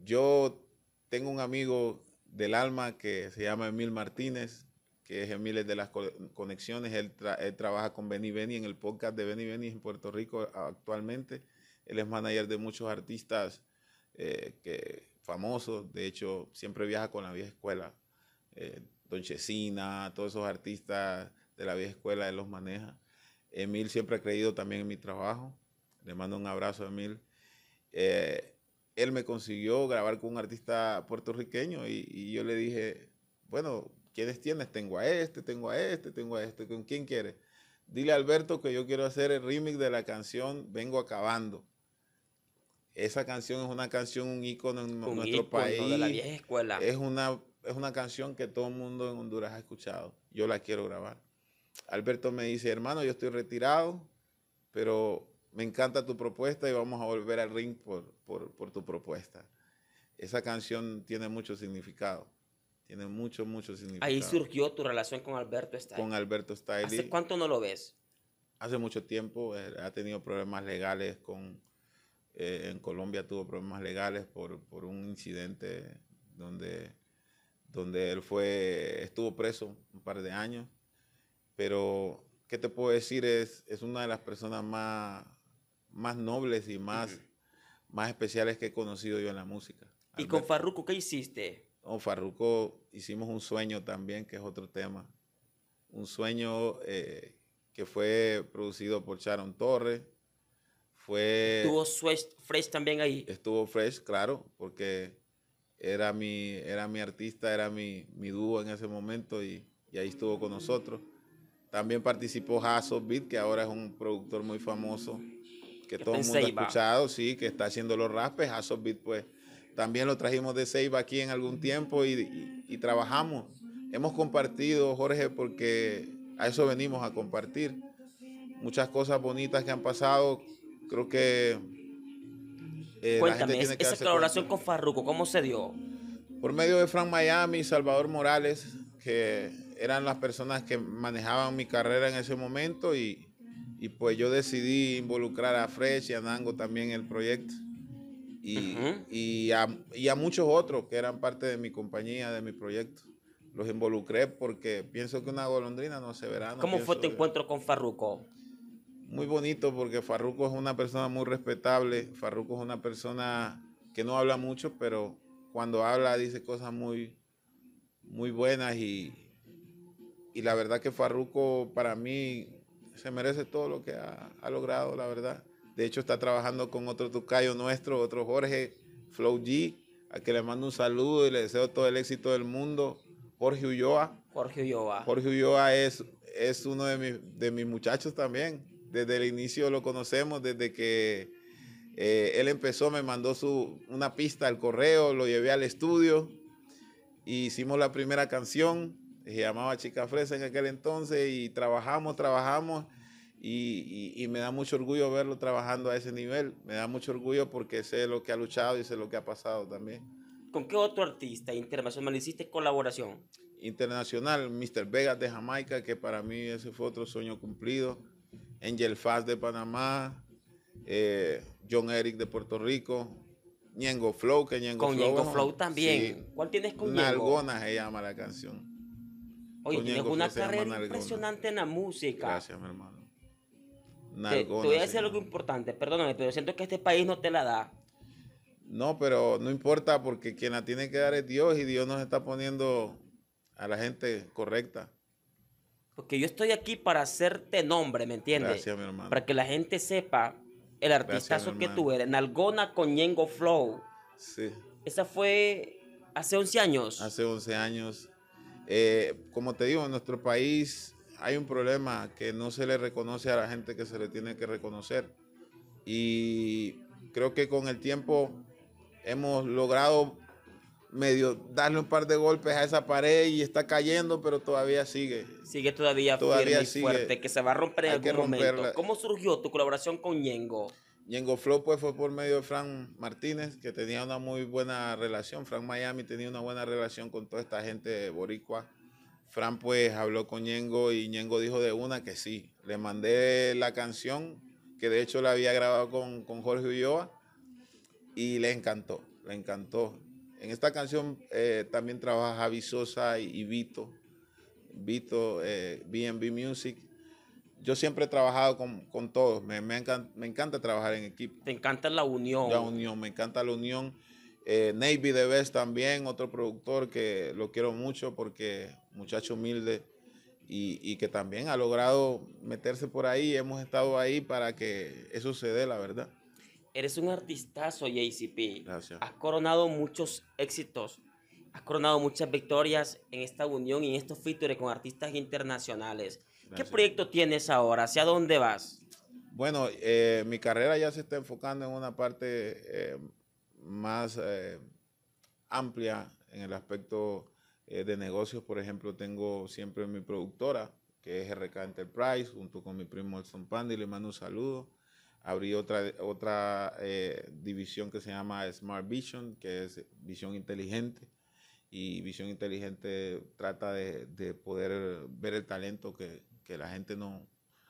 yo tengo un amigo del alma que se llama Emil Martínez, que es Emil de las Conexiones. Él, trabaja con Benny Benny en el podcast de Benny Benny en Puerto Rico actualmente. Él es manager de muchos artistas eh, que famoso De hecho, siempre viaja con la vieja escuela. Eh, Don Chesina, todos esos artistas de la vieja escuela, él los maneja. Emil siempre ha creído también en mi trabajo. Le mando un abrazo a Emil. Eh, él me consiguió grabar con un artista puertorriqueño y, y, yo le dije, bueno, ¿quiénes tienes? Tengo a este, tengo a este, tengo a este. ¿Con quién quieres? Dile a Alberto que yo quiero hacer el remix de la canción Vengo Acabando. Esa canción es una canción, un ícono en nuestro país. la escuela. Es una, es una canción que todo el mundo en Honduras ha escuchado. Yo la quiero grabar. Alberto me dice, hermano, yo estoy retirado, pero me encanta tu propuesta y vamos a volver al ring por, tu propuesta. Esa canción tiene mucho significado. Tiene mucho, mucho significado. Ahí surgió tu relación con Alberto Style Con Alberto Style ¿Hace cuánto no lo ves? Hace mucho tiempo. Eh, ha tenido problemas legales con, eh, en Colombia tuvo problemas legales por, un incidente donde, donde él fue, estuvo preso un par de años. Pero, ¿qué te puedo decir? Es, una de las personas más, más nobles y más, más especiales que he conocido yo en la música. ¿Y con Farruko qué hiciste? Con Farruko hicimos un sueño también, que es otro tema. Un sueño eh, que fue producido por Sharon Torres estuvo Fresh, también ahí. Estuvo Fresh, claro, porque era mi, era mi artista, era mi, mi dúo en ese momento y, y, ahí estuvo con nosotros. También participó Hasso Beat, que ahora es un productor muy famoso, que todo el mundo ha escuchado, sí, que está haciendo los raspes. Hasso Beat, pues, también lo trajimos de Seiba aquí en algún tiempo y trabajamos. Hemos compartido, Jorge, porque a eso venimos a compartir. Muchas cosas bonitas que han pasado, Creo que. Eh, Cuéntame, esa colaboración con Farruko, ¿cómo se dio? Por medio de Frank Miami, y Salvador Morales, que eran las personas que manejaban mi carrera en ese momento y, y pues yo decidí involucrar a Fresh y a Nango también en el proyecto. Y, y, a, y, a, muchos otros que eran parte de mi compañía, de mi proyecto. Los involucré porque pienso que una golondrina no se verá. ¿Cómo fue tu encuentro con Farruko? muy bonito porque Farruco es una persona muy respetable, Farruco es una persona que no habla mucho, pero cuando habla dice cosas muy, muy buenas y, y la verdad que Farruco para mí se merece todo lo que ha, ha, logrado, la verdad. De hecho está trabajando con otro tucayo nuestro, otro Jorge Flow G, a que le mando un saludo y le deseo todo el éxito del mundo. Jorge Ulloa. Jorge Ulloa. Jorge Ulloa es, es uno de, mis, de mis muchachos también desde el inicio lo conocemos, desde que eh, él empezó, me mandó su, una pista al correo, lo llevé al estudio y e hicimos la primera canción, se llamaba Chica Fresa en aquel entonces y trabajamos, trabajamos y, y me da mucho orgullo verlo trabajando a ese nivel, me da mucho orgullo porque sé lo que ha luchado y sé lo que ha pasado también. ¿Con qué otro artista internacional hiciste colaboración? Internacional, Mr. Vegas de Jamaica, que para mí ese fue otro sueño cumplido Angel Faz de Panamá, eh, John Eric de Puerto Rico, Ñengo Flow, que Ñengo Flow. Con Ñengo Flow también. ¿Cuál tienes con Nalgona se llama la canción. Oye, tienes una carrera impresionante en la música. Gracias, mi hermano. Nalgona. Te, voy a decir algo importante, perdóname, pero siento que este país no te la da. No, pero no importa porque quien la tiene que dar es Dios y Dios nos está poniendo a la gente correcta. Porque yo estoy aquí para hacerte nombre, ¿me entiendes? Gracias, mi hermano. Para que la gente sepa el artistazo que tú eres. Nalgona con Flow. Sí. Esa fue hace 11 años. Hace 11 años. Eh, como te digo, en nuestro país hay un problema que no se le reconoce a la gente que se le tiene que reconocer. Y creo que con el tiempo hemos logrado medio darle un par de golpes a esa pared y está cayendo, pero todavía sigue. Sigue todavía, todavía fuerte, que se va a romper en algún momento. ¿Cómo surgió tu colaboración con Yengo? Yengo Flow pues, fue por medio de Frank Martínez, que tenía una muy buena relación. Frank Miami tenía una buena relación con toda esta gente boricua. Fran pues habló con Ñengo y Ñengo dijo de una que sí. Le mandé la canción, que de hecho la había grabado con, con Jorge Ulloa, y le encantó, le encantó. En esta canción eh, también trabaja Javi Sosa y, Vito, Vito, eh, Music. Yo siempre he trabajado con, todos, me, me, encanta, trabajar en equipo. Te encanta la unión. La unión, me encanta la unión. Eh, Navy de Best también, otro productor que lo quiero mucho porque muchacho humilde y, y, que también ha logrado meterse por ahí. Hemos estado ahí para que eso se dé, la verdad eres un artistazo, JCP. Gracias. Has coronado muchos éxitos, has coronado muchas victorias en esta unión y en estos features con artistas internacionales. ¿Qué proyecto tienes ahora? ¿Hacia dónde vas? Bueno, eh, mi carrera ya se está enfocando en una parte eh, más eh, amplia en el aspecto de negocios. Por ejemplo, tengo siempre mi productora, que es RK Enterprise, junto con mi primo Edson Pandi. Le mando un saludo abrí otra, otra eh, división que se llama Smart Vision, que es visión inteligente. Y visión inteligente trata de, poder ver el talento que, que, la gente no,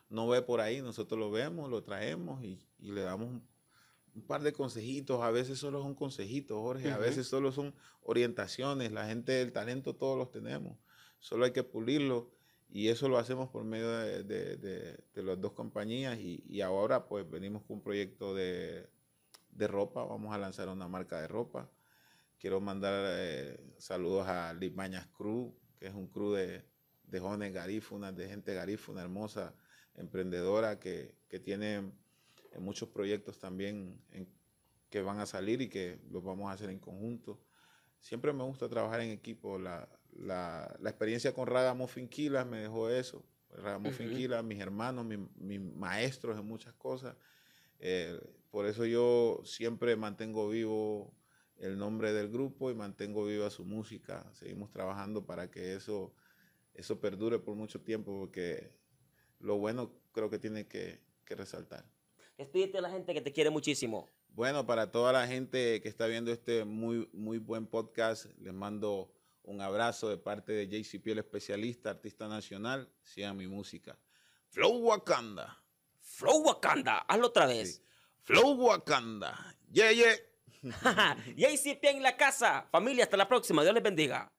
no ve por ahí. Nosotros lo vemos, lo traemos y, le damos un, par de consejitos. A veces solo son consejitos, Jorge. A veces solo son orientaciones. La gente del talento todos los tenemos. Solo hay que pulirlo y eso lo hacemos por medio de, de, las dos compañías y, y, ahora pues venimos con un proyecto de, ropa, vamos a lanzar una marca de ropa. Quiero mandar eh, saludos a Limañas Crew, que es un crew de, de jóvenes garífunas, de gente garífuna hermosa, emprendedora, que, que tiene muchos proyectos también que van a salir y que los vamos a hacer en conjunto. Siempre me gusta trabajar en equipo, la, la, experiencia con Raga Finquilas me dejó eso. Raga Muffin mis hermanos, mi, mis maestros en muchas cosas. Eh, por eso yo siempre mantengo vivo el nombre del grupo y mantengo viva su música. Seguimos trabajando para que eso, eso perdure por mucho tiempo, porque lo bueno creo que tiene que, que resaltar. Despídete a la gente que te quiere muchísimo. Bueno, para toda la gente que está viendo este muy, muy buen podcast, les mando un abrazo de parte de JCP, el especialista, artista nacional, sea mi música. Flow Wakanda. Flow Wakanda, hazlo otra vez. Flow Wakanda. Yeah, yeah. en la casa. Familia, hasta la próxima. Dios les bendiga.